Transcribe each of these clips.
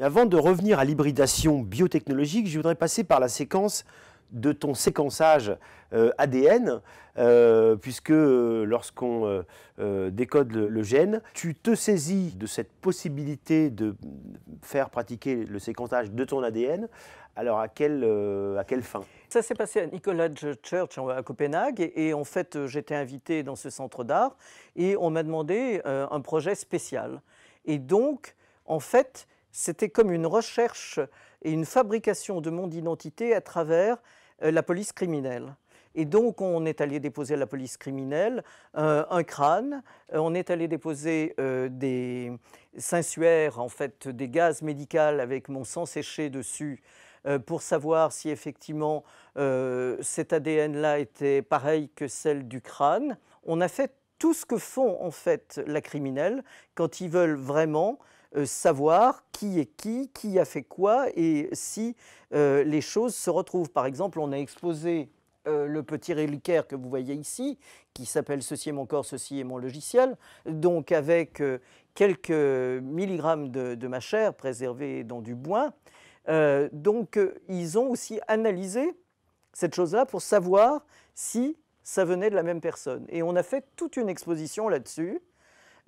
avant de revenir à l'hybridation biotechnologique, je voudrais passer par la séquence de ton séquençage euh, ADN, euh, puisque euh, lorsqu'on décode le, gène, tu te saisis de cette possibilité de faire pratiquer le séquençage de ton ADN. Alors à quelle, à quelle fin Ça s'est passé à Nicolas Church à Copenhague et en fait j'étais invité dans ce centre d'art et on m'a demandé un projet spécial. Et donc en fait c'était comme une recherche et une fabrication de mon identité à travers euh, la police criminelle. Et donc, on est allé déposer à la police criminelle euh, un crâne, euh, on est allé déposer des sensuaires, en fait, des gaz médicaux avec mon sang séché dessus pour savoir si effectivement cet ADN-là était pareil que celle du crâne. On a fait tout ce que font en fait la criminelle quand ils veulent vraiment euh, savoir qui est qui, qui a fait quoi et si euh, les choses se retrouvent. Par exemple, on a exposé euh, le petit reliquaire que vous voyez ici, qui s'appelle Ceci est mon corps, ceci est mon logiciel, donc avec quelques milligrammes de, ma chair préservée dans du bois. donc ils ont aussi analysé cette chose-là pour savoir si ça venait de la même personne. Et on a fait toute une exposition là-dessus.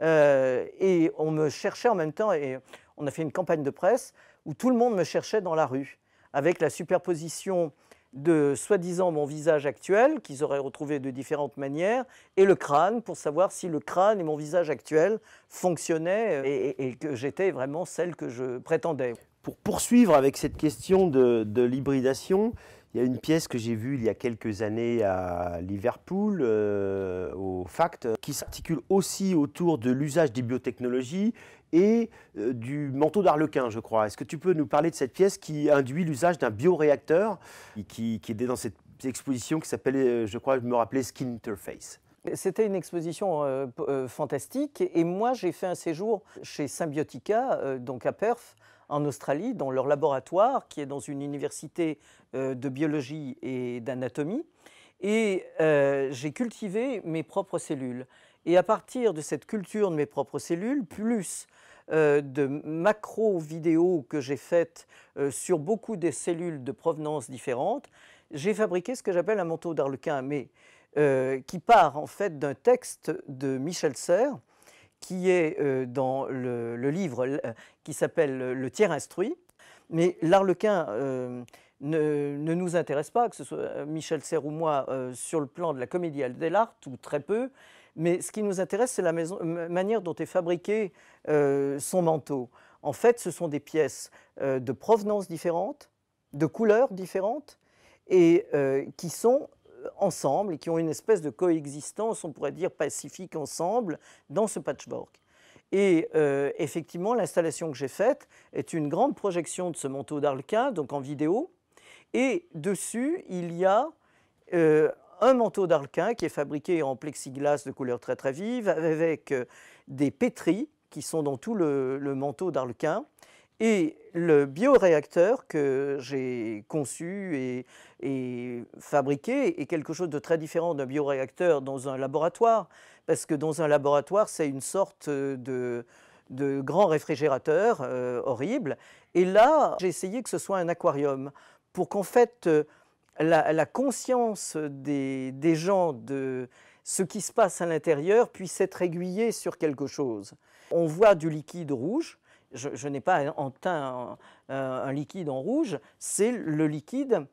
Euh, et on me cherchait en même temps, et on a fait une campagne de presse où tout le monde me cherchait dans la rue, avec la superposition de soi-disant mon visage actuel, qu'ils auraient retrouvé de différentes manières, et le crâne, pour savoir si le crâne et mon visage actuel fonctionnaient euh, et, que j'étais vraiment celle que je prétendais. Pour poursuivre avec cette question de l'hybridation, il y a une pièce que j'ai vue il y a quelques années à Liverpool, euh, au FACT, qui s'articule aussi autour de l'usage des biotechnologies et euh, du manteau d'Arlequin, je crois. Est-ce que tu peux nous parler de cette pièce qui induit l'usage d'un bioréacteur qui, était dans cette exposition qui s'appelait, euh, je crois, je me rappelais, Skin Interface c'était une exposition fantastique et moi j'ai fait un séjour chez Symbiotica, donc à Perth, en Australie, dans leur laboratoire, qui est dans une université euh, de biologie et d'anatomie. Et euh, j'ai cultivé mes propres cellules. Et à partir de cette culture de mes propres cellules, plus euh, de macro-vidéos que j'ai faites sur beaucoup des cellules de provenance différentes, j'ai fabriqué ce que j'appelle un manteau d'arlequin, mais qui part en fait d'un texte de Michel Serres qui est euh, dans le, livre euh, qui s'appelle Le tiers instruit. Mais l'arlequin euh, ne, nous intéresse pas, que ce soit Michel Serre ou moi, sur le plan de la comédie l'art, ou très peu. Mais ce qui nous intéresse, c'est la manière dont est fabriqué son manteau. En fait, ce sont des pièces de provenance différentes, de couleurs différentes, et qui sont ensemble et qui ont une espèce de coexistence, on pourrait dire pacifique ensemble, dans ce patchwork. Et euh, effectivement, l'installation que j'ai faite est une grande projection de ce manteau d'Arlequin, donc en vidéo. Et dessus, il y a euh, un manteau d'Arlequin qui est fabriqué en plexiglas de couleur très très vive, avec euh, des pétries qui sont dans tout le, le manteau d'Arlequin. Et le bioréacteur que j'ai conçu et, fabriqué est quelque chose de très différent d'un bioréacteur dans un laboratoire, parce que dans un laboratoire, c'est une sorte de, grand réfrigérateur euh, horrible. Et là, j'ai essayé que ce soit un aquarium, pour qu'en fait, euh, la, conscience des gens de ce qui se passe à l'intérieur puisse être aiguillée sur quelque chose. On voit du liquide rouge, je, n'ai pas en teint un, liquide en rouge, c'est le liquide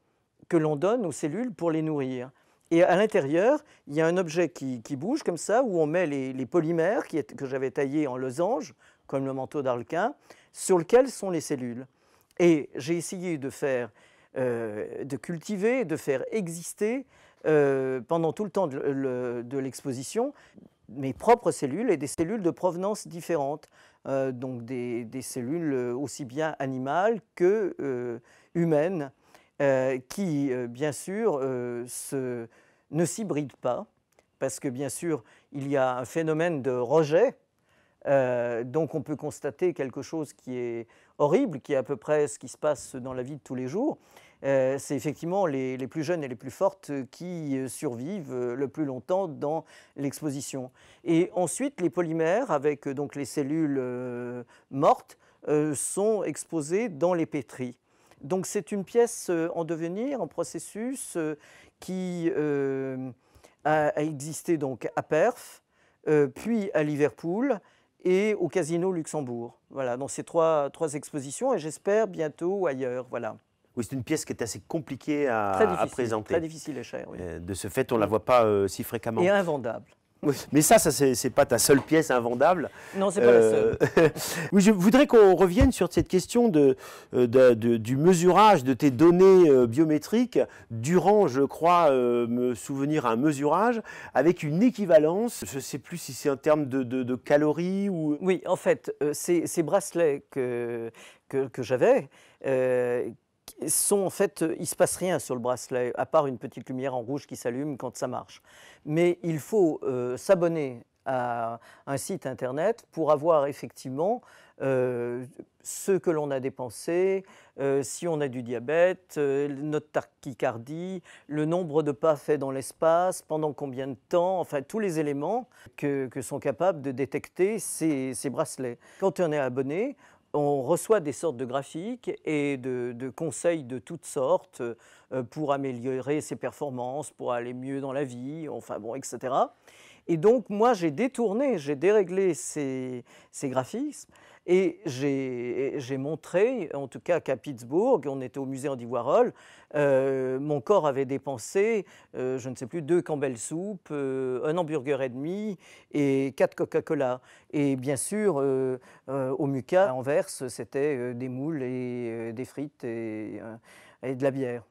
que l'on donne aux cellules pour les nourrir. Et à l'intérieur, il y a un objet qui, bouge comme ça, où on met les, polymères que j'avais taillés en losange, comme le manteau d'Arlequin, sur lequel sont les cellules. Et j'ai essayé de faire, euh, de cultiver, de faire exister euh, pendant tout le temps de, de l'exposition mes propres cellules et des cellules de provenance différentes. Euh, donc des, cellules euh, aussi bien animales que euh, humaines, qui bien sûr ne s'hybrident pas, parce que bien sûr il y a un phénomène de rejet. donc on peut constater quelque chose qui est horrible, qui est à peu près ce qui se passe dans la vie de tous les jours, euh, c'est effectivement les, plus jeunes et les plus fortes qui euh, survivent euh, le plus longtemps dans l'exposition. Et ensuite, les polymères, avec donc les cellules mortes, sont exposés dans les pétris. Donc c'est une pièce en devenir, en processus, qui a, existé donc à Perth, puis à Liverpool, et au Casino Luxembourg. Voilà, dans ces trois, trois expositions, et j'espère bientôt ailleurs. Voilà. Oui, c'est une pièce qui est assez compliquée à, présenter. Très difficile et chère. Euh, de ce fait, on ne la voit pas euh, si fréquemment. Et invendable. Mais ça, ça c'est pas ta seule pièce invendable. Non, c'est pas la euh, seule. je voudrais qu'on revienne sur cette question de, du mesurage de tes données biométriques durant, je crois, me souvenir un mesurage avec une équivalence. Je ne sais plus si c'est en terme de, calories ou. Oui, en fait, ces, bracelets que, que j'avais sont en fait, euh, il ne se passe rien sur le bracelet, à part une petite lumière en rouge qui s'allume quand ça marche. Mais il faut euh, s'abonner à un site internet pour avoir effectivement euh, ce que l'on a dépensé, si on a du diabète, notre tachycardie, le nombre de pas faits dans l'espace, pendant combien de temps, enfin tous les éléments que, sont capables de détecter ces, ces bracelets. Quand on est abonné, on reçoit des sortes de graphiques et de, conseils de toutes sortes euh, pour améliorer ses performances, pour aller mieux dans la vie, enfin bon, etc. Et donc, moi, j'ai détourné, j'ai déréglé ces, graphismes. Et j'ai montré, en tout cas qu'à Pittsburgh, on était au musée en Warhol, euh, mon corps avait dépensé, euh, je ne sais plus, deux Campbell Soup, euh, un hamburger et demi et quatre Coca-Cola. Et bien sûr, au mucas, à Anvers, c'était des moules et des frites et de la bière.